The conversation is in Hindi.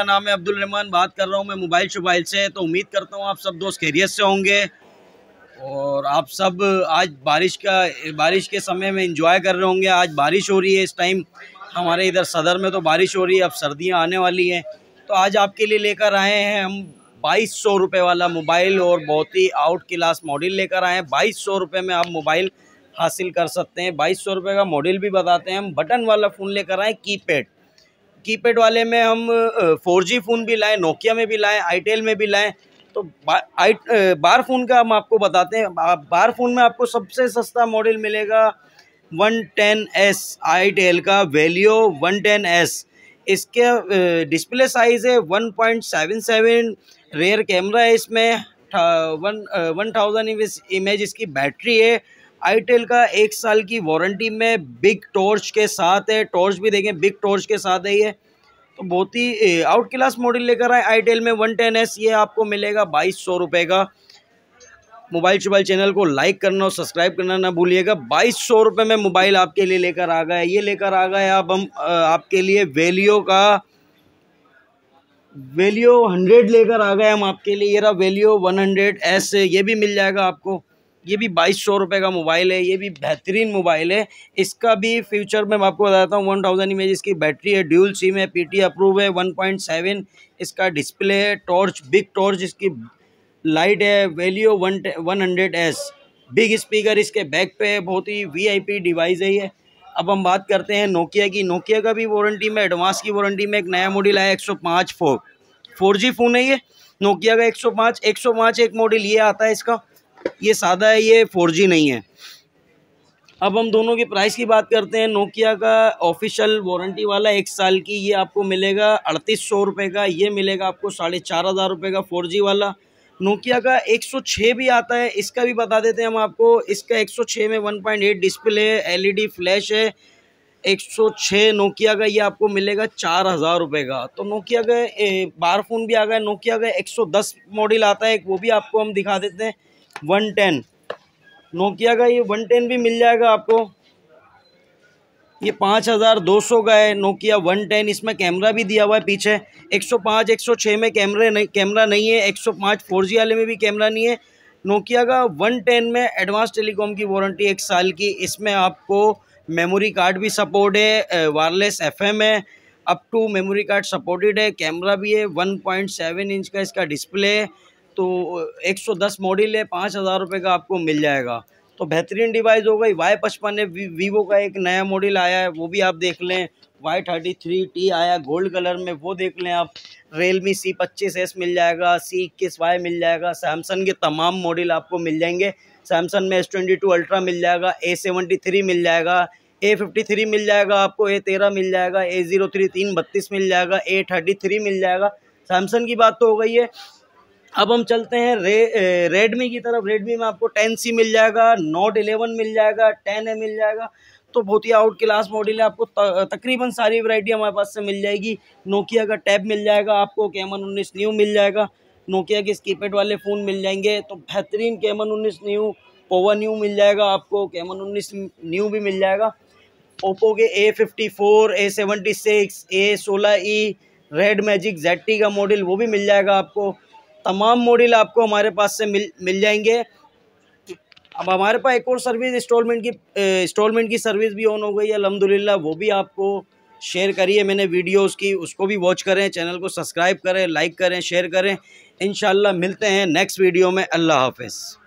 मेरा नाम है अब्दुल रहमान बात कर रहा हूँ मैं मोबाइल शोबाइल से तो उम्मीद करता हूँ आप सब दोस्त खैरियत से होंगे और आप सब आज बारिश का बारिश के समय में इंजॉय कर रहे होंगे आज बारिश हो रही है इस टाइम हमारे इधर सदर में तो बारिश हो रही है अब सर्दियाँ आने वाली हैं तो आज आपके लिए लेकर आए हैं हम बाईस सौ रुपये वाला मोबाइल और बहुत ही आउट क्लास मॉडल लेकर आए हैं बाईस सौ रुपये में आप मोबाइल हासिल कर सकते हैं बाईस सौ रुपये का मॉडल भी बताते हैं हम बटन वाला फ़ोन लेकर आए कीपैड कीपैड वाले में हम फोर जी फ़ोन भी लाएँ नोकिया में भी लाएँ आईटेल में भी लाएँ तो बा, आई बार फ़ोन का हम आपको बताते हैं बार फ़ोन में आपको सबसे सस्ता मॉडल मिलेगा one ten S itel का वैल्यू वन टेन एस इसके डिस्प्ले साइज़ है one point seven seven rear camera है इसमें वन वन थाउजेंड इमेज इसकी बैटरी है आईटेल का एक साल की वारंटी में बिग टॉर्च के साथ है टॉर्च भी देखें बिग टॉर्च के साथ है ये तो बहुत ही आउट क्लास मॉडल लेकर आए आईटेल में वन टेन एस ये आपको मिलेगा बाईस सौ रुपये का मोबाइल चोबाइल चैनल को लाइक करना और सब्सक्राइब करना ना भूलिएगा बाईस सौ रुपये में मोबाइल आपके लिए लेकर आ गए ये लेकर आ गए अब हम आपके लिए वेलियो का वेलियो हंड्रेड लेकर आ गए हम आपके लिए ये रहा वेलियो वन हंड्रेड एस ये भी मिल जाएगा आपको ये भी बाईस सौ रुपये का मोबाइल है ये भी बेहतरीन मोबाइल है इसका भी फ्यूचर में मैं आपको बताता हूँ वन थाउजेंड इमेज इसकी बैटरी है ड्यूल सिम है पीटी अप्रूव है वन पॉइंट सेवन इसका डिस्प्ले है टॉर्च बिग टॉर्च इसकी लाइट है value one one hundred S big speaker इसके बैक पे है बहुत ही पी डिवाइस है ये अब हम बात करते हैं नोकिया की नोकिया का भी वारंटी में एडवांस की वारंटी में एक नया मॉडल आया एक सौ पाँच फोर फोर जी फ़ोन है ये नोकिया का एक सौ पाँच एक सौ पाँच एक मॉडल ये आता है इसका ये सादा है ये फोर नहीं है अब हम दोनों की प्राइस की बात करते हैं नोकिया का ऑफिशियल वारंटी वाला एक साल की ये आपको मिलेगा अड़तीस सौ रुपये का ये मिलेगा आपको साढ़े चार हज़ार रुपये का फोर जी वाला नोकिया का एक सौ छः भी आता है इसका भी बता देते हैं हम आपको इसका एक सौ छः में वन पॉइंट एट डिस्प्ले है एलईडी फ्लैश e है एक सौ छः नोकिया का ये आपको मिलेगा चार हज़ार रुपये का तो नोकिया का बार फ़ोन भी आ गया नोकिया का एक सौ दस मॉडल आता है वो भी आपको हम दिखा देते हैं वन टेन नोकिया का ये वन टेन भी मिल जाएगा आपको ये पाँच हज़ार दो सौ का है नोकिया वन टेन इसमें कैमरा भी दिया हुआ है पीछे एक सौ पाँच एक सौ छः में कैमरे नहीं कैमरा नहीं है एक सौ पाँच फोर जी वाले में भी कैमरा नहीं है नोकिया का वन टेन में एडवांस टेलीकॉम की वारंटी एक साल की इसमें आपको मेमोरी कार्ड भी सपोर्ट है वायरलेस एफ एम है up to memory card supported है कैमरा भी है वन पॉइंट सेवन इंच का इसका डिस्प्ले है तो 110 मॉडल है पाँच हज़ार रुपये का आपको मिल जाएगा तो बेहतरीन डिवाइस हो गई वाई पचपन है वीवो का एक नया मॉडल आया है वो भी आप देख लें वाई थर्टी थ्री टी आया गोल्ड कलर में वो देख लें आप रियलमी सी पच्चीस एस मिल जाएगा सी इक्कीस वाई मिल जाएगा सैमसंग के तमाम मॉडल आपको मिल जाएंगे सैमसंग में एस ट्वेंटी टू अल्ट्रा मिल जाएगा ए सेवेंटी थ्री मिल जाएगा ए फिफ्टी थ्री मिल जाएगा आपको ए तेरह मिल जाएगा ए ज़ीरो थ्री तीन बत्तीस मिल जाएगा ए थर्टी थ्री मिल जाएगा सैमसंग की बात तो हो गई है अब हम चलते हैं रे रेडमी की तरफ रेडमी में आपको टेन सी मिल जाएगा नोट एलेवन मिल जाएगा टेन ए मिल जाएगा तो बहुत ही आउट क्लास मॉडल है आपको तकरीबन सारी वैरायटी हमारे पास से मिल जाएगी नोकिया का टैब मिल जाएगा आपको कैमन उन्नीस न्यू मिल जाएगा नोकिया के स्कीपेड वाले फ़ोन मिल जाएंगे तो बेहतरीन कैमन उन्नीस न्यू पोवा न्यू मिल जाएगा आपको कैमन उन्नीस न्यू भी मिल जाएगा ओप्पो के A fifty four A seventy six A सोलह ई रेड मैजिक जेड का मॉडल वो भी मिल जाएगा आपको तमाम मॉडल आपको हमारे पास से मिल मिल जाएंगे अब हमारे पास एक और सर्विस इंस्टॉलमेंट की इंस्टॉलमेंट की सर्विस भी ऑन हो गई है अलहमदिल्ला वो भी आपको शेयर करिए मैंने वीडियो उसकी उसको भी वॉच करें चैनल को सब्सक्राइब करें लाइक करें शेयर करें इन मिलते हैं नेक्स्ट वीडियो में अल्लाह हाफिज़